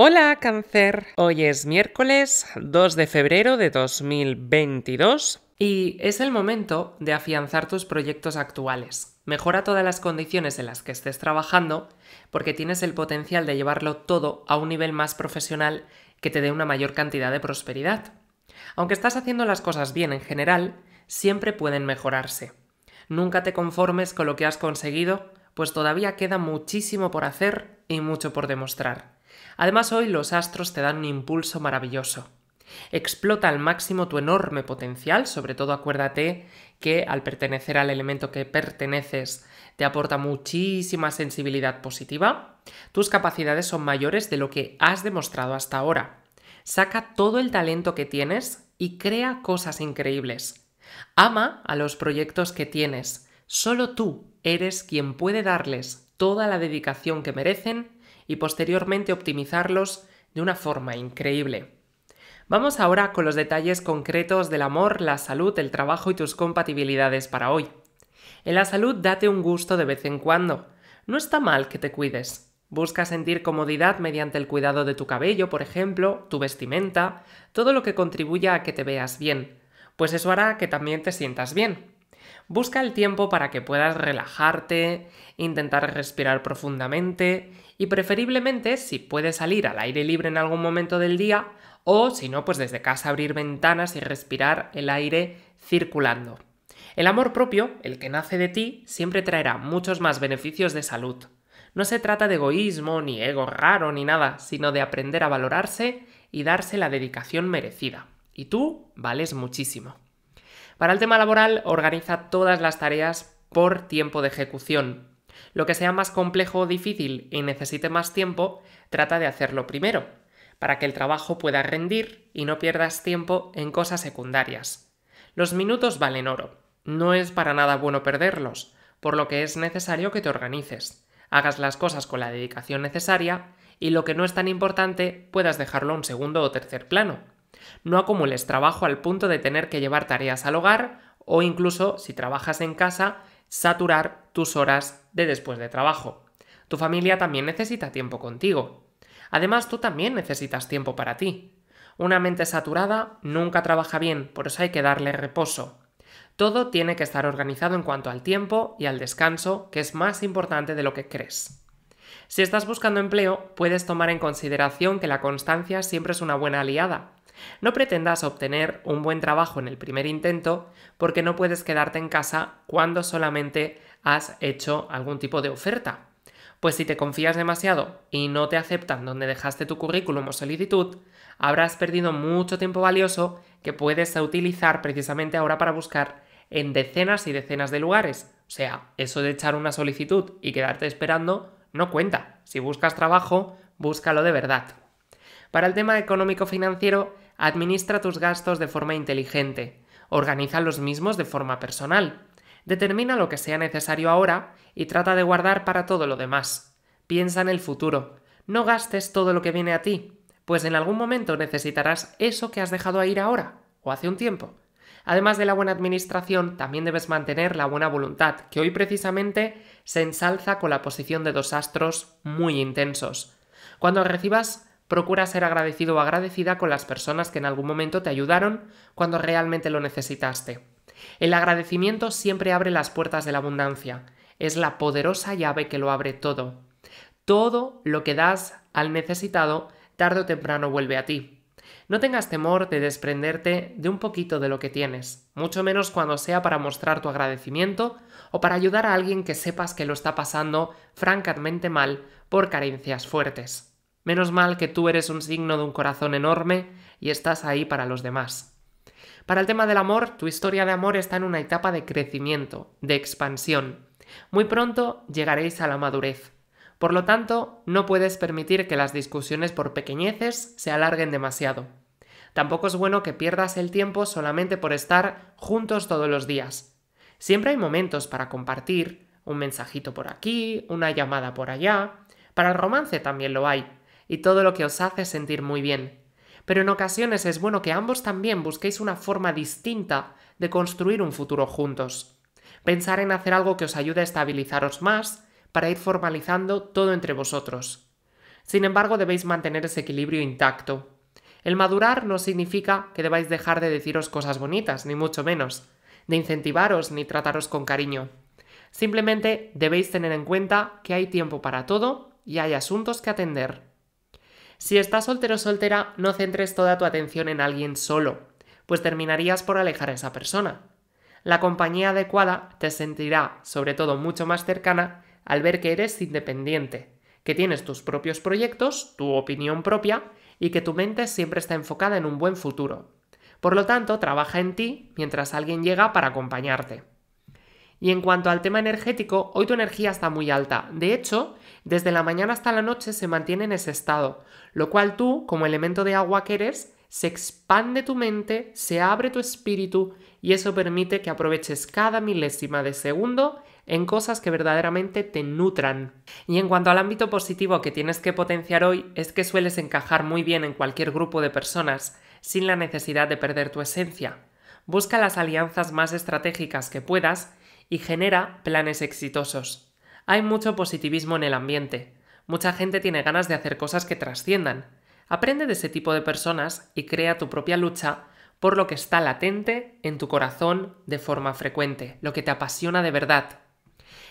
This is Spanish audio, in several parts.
Hola cáncer, hoy es miércoles 2 de febrero de 2022 y es el momento de afianzar tus proyectos actuales. Mejora todas las condiciones en las que estés trabajando porque tienes el potencial de llevarlo todo a un nivel más profesional que te dé una mayor cantidad de prosperidad. Aunque estás haciendo las cosas bien en general, siempre pueden mejorarse. Nunca te conformes con lo que has conseguido, pues todavía queda muchísimo por hacer y mucho por demostrar. Además hoy los astros te dan un impulso maravilloso. Explota al máximo tu enorme potencial, sobre todo acuérdate que al pertenecer al elemento que perteneces te aporta muchísima sensibilidad positiva, tus capacidades son mayores de lo que has demostrado hasta ahora. Saca todo el talento que tienes y crea cosas increíbles. Ama a los proyectos que tienes. Solo tú eres quien puede darles toda la dedicación que merecen y posteriormente optimizarlos de una forma increíble. Vamos ahora con los detalles concretos del amor, la salud, el trabajo y tus compatibilidades para hoy. En la salud date un gusto de vez en cuando. No está mal que te cuides. Busca sentir comodidad mediante el cuidado de tu cabello, por ejemplo, tu vestimenta, todo lo que contribuya a que te veas bien, pues eso hará que también te sientas bien. Busca el tiempo para que puedas relajarte, intentar respirar profundamente y preferiblemente si puedes salir al aire libre en algún momento del día o si no, pues desde casa abrir ventanas y respirar el aire circulando. El amor propio, el que nace de ti, siempre traerá muchos más beneficios de salud. No se trata de egoísmo, ni ego raro, ni nada, sino de aprender a valorarse y darse la dedicación merecida. Y tú vales muchísimo. Para el tema laboral, organiza todas las tareas por tiempo de ejecución. Lo que sea más complejo o difícil y necesite más tiempo, trata de hacerlo primero, para que el trabajo pueda rendir y no pierdas tiempo en cosas secundarias. Los minutos valen oro. No es para nada bueno perderlos, por lo que es necesario que te organices, hagas las cosas con la dedicación necesaria y lo que no es tan importante puedas dejarlo a un segundo o tercer plano no acumules trabajo al punto de tener que llevar tareas al hogar o incluso, si trabajas en casa, saturar tus horas de después de trabajo. Tu familia también necesita tiempo contigo. Además, tú también necesitas tiempo para ti. Una mente saturada nunca trabaja bien, por eso hay que darle reposo. Todo tiene que estar organizado en cuanto al tiempo y al descanso, que es más importante de lo que crees. Si estás buscando empleo, puedes tomar en consideración que la constancia siempre es una buena aliada, no pretendas obtener un buen trabajo en el primer intento porque no puedes quedarte en casa cuando solamente has hecho algún tipo de oferta. Pues si te confías demasiado y no te aceptan donde dejaste tu currículum o solicitud, habrás perdido mucho tiempo valioso que puedes utilizar precisamente ahora para buscar en decenas y decenas de lugares. O sea, eso de echar una solicitud y quedarte esperando no cuenta. Si buscas trabajo, búscalo de verdad. Para el tema económico-financiero Administra tus gastos de forma inteligente. Organiza los mismos de forma personal. Determina lo que sea necesario ahora y trata de guardar para todo lo demás. Piensa en el futuro. No gastes todo lo que viene a ti, pues en algún momento necesitarás eso que has dejado a ir ahora o hace un tiempo. Además de la buena administración, también debes mantener la buena voluntad, que hoy precisamente se ensalza con la posición de dos astros muy intensos. Cuando recibas Procura ser agradecido o agradecida con las personas que en algún momento te ayudaron cuando realmente lo necesitaste. El agradecimiento siempre abre las puertas de la abundancia. Es la poderosa llave que lo abre todo. Todo lo que das al necesitado tarde o temprano vuelve a ti. No tengas temor de desprenderte de un poquito de lo que tienes, mucho menos cuando sea para mostrar tu agradecimiento o para ayudar a alguien que sepas que lo está pasando francamente mal por carencias fuertes. Menos mal que tú eres un signo de un corazón enorme y estás ahí para los demás. Para el tema del amor, tu historia de amor está en una etapa de crecimiento, de expansión. Muy pronto llegaréis a la madurez. Por lo tanto, no puedes permitir que las discusiones por pequeñeces se alarguen demasiado. Tampoco es bueno que pierdas el tiempo solamente por estar juntos todos los días. Siempre hay momentos para compartir, un mensajito por aquí, una llamada por allá. Para el romance también lo hay, y todo lo que os hace sentir muy bien. Pero en ocasiones es bueno que ambos también busquéis una forma distinta de construir un futuro juntos. Pensar en hacer algo que os ayude a estabilizaros más para ir formalizando todo entre vosotros. Sin embargo, debéis mantener ese equilibrio intacto. El madurar no significa que debáis dejar de deciros cosas bonitas, ni mucho menos, de incentivaros ni trataros con cariño. Simplemente debéis tener en cuenta que hay tiempo para todo y hay asuntos que atender. Si estás soltero o soltera, no centres toda tu atención en alguien solo, pues terminarías por alejar a esa persona. La compañía adecuada te sentirá, sobre todo, mucho más cercana al ver que eres independiente, que tienes tus propios proyectos, tu opinión propia y que tu mente siempre está enfocada en un buen futuro. Por lo tanto, trabaja en ti mientras alguien llega para acompañarte. Y en cuanto al tema energético, hoy tu energía está muy alta. De hecho, desde la mañana hasta la noche se mantiene en ese estado, lo cual tú, como elemento de agua que eres, se expande tu mente, se abre tu espíritu y eso permite que aproveches cada milésima de segundo en cosas que verdaderamente te nutran. Y en cuanto al ámbito positivo que tienes que potenciar hoy, es que sueles encajar muy bien en cualquier grupo de personas, sin la necesidad de perder tu esencia. Busca las alianzas más estratégicas que puedas y genera planes exitosos. Hay mucho positivismo en el ambiente. Mucha gente tiene ganas de hacer cosas que trasciendan. Aprende de ese tipo de personas y crea tu propia lucha por lo que está latente en tu corazón de forma frecuente, lo que te apasiona de verdad.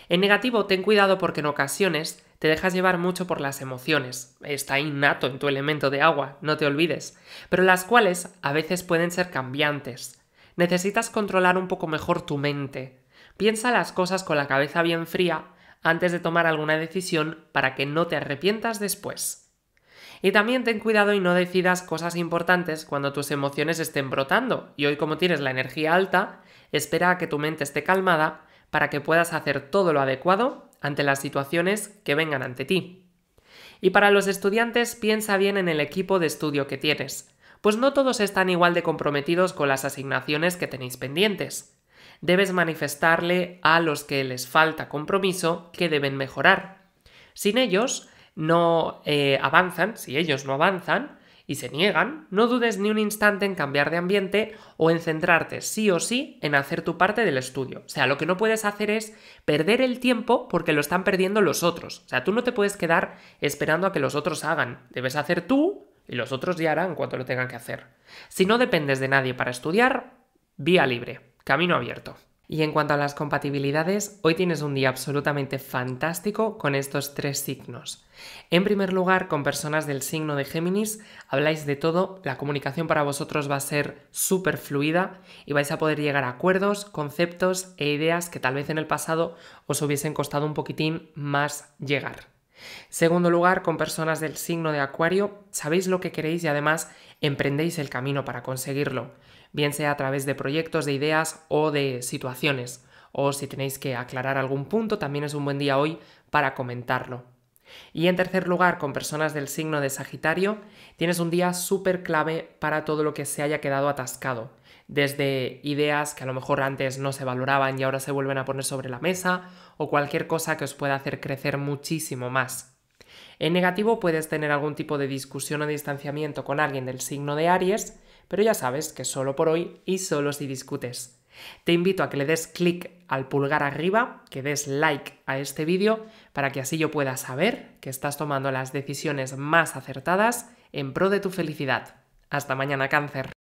En negativo, ten cuidado porque en ocasiones te dejas llevar mucho por las emociones, está innato en tu elemento de agua, no te olvides, pero las cuales a veces pueden ser cambiantes. Necesitas controlar un poco mejor tu mente, Piensa las cosas con la cabeza bien fría antes de tomar alguna decisión para que no te arrepientas después. Y también ten cuidado y no decidas cosas importantes cuando tus emociones estén brotando. Y hoy como tienes la energía alta, espera a que tu mente esté calmada para que puedas hacer todo lo adecuado ante las situaciones que vengan ante ti. Y para los estudiantes, piensa bien en el equipo de estudio que tienes, pues no todos están igual de comprometidos con las asignaciones que tenéis pendientes debes manifestarle a los que les falta compromiso que deben mejorar. Sin ellos no eh, avanzan, si ellos no avanzan y se niegan, no dudes ni un instante en cambiar de ambiente o en centrarte sí o sí en hacer tu parte del estudio. O sea, lo que no puedes hacer es perder el tiempo porque lo están perdiendo los otros. O sea, tú no te puedes quedar esperando a que los otros hagan. Debes hacer tú y los otros ya harán cuando lo tengan que hacer. Si no dependes de nadie para estudiar, vía libre. Camino abierto. Y en cuanto a las compatibilidades, hoy tienes un día absolutamente fantástico con estos tres signos. En primer lugar, con personas del signo de Géminis habláis de todo, la comunicación para vosotros va a ser súper fluida y vais a poder llegar a acuerdos, conceptos e ideas que tal vez en el pasado os hubiesen costado un poquitín más llegar. Segundo lugar, con personas del signo de Acuario, sabéis lo que queréis y además emprendéis el camino para conseguirlo, bien sea a través de proyectos, de ideas o de situaciones. O si tenéis que aclarar algún punto, también es un buen día hoy para comentarlo. Y en tercer lugar, con personas del signo de Sagitario, tienes un día súper clave para todo lo que se haya quedado atascado desde ideas que a lo mejor antes no se valoraban y ahora se vuelven a poner sobre la mesa, o cualquier cosa que os pueda hacer crecer muchísimo más. En negativo puedes tener algún tipo de discusión o distanciamiento con alguien del signo de Aries, pero ya sabes que solo por hoy y solo si discutes. Te invito a que le des clic al pulgar arriba, que des like a este vídeo, para que así yo pueda saber que estás tomando las decisiones más acertadas en pro de tu felicidad. Hasta mañana, cáncer.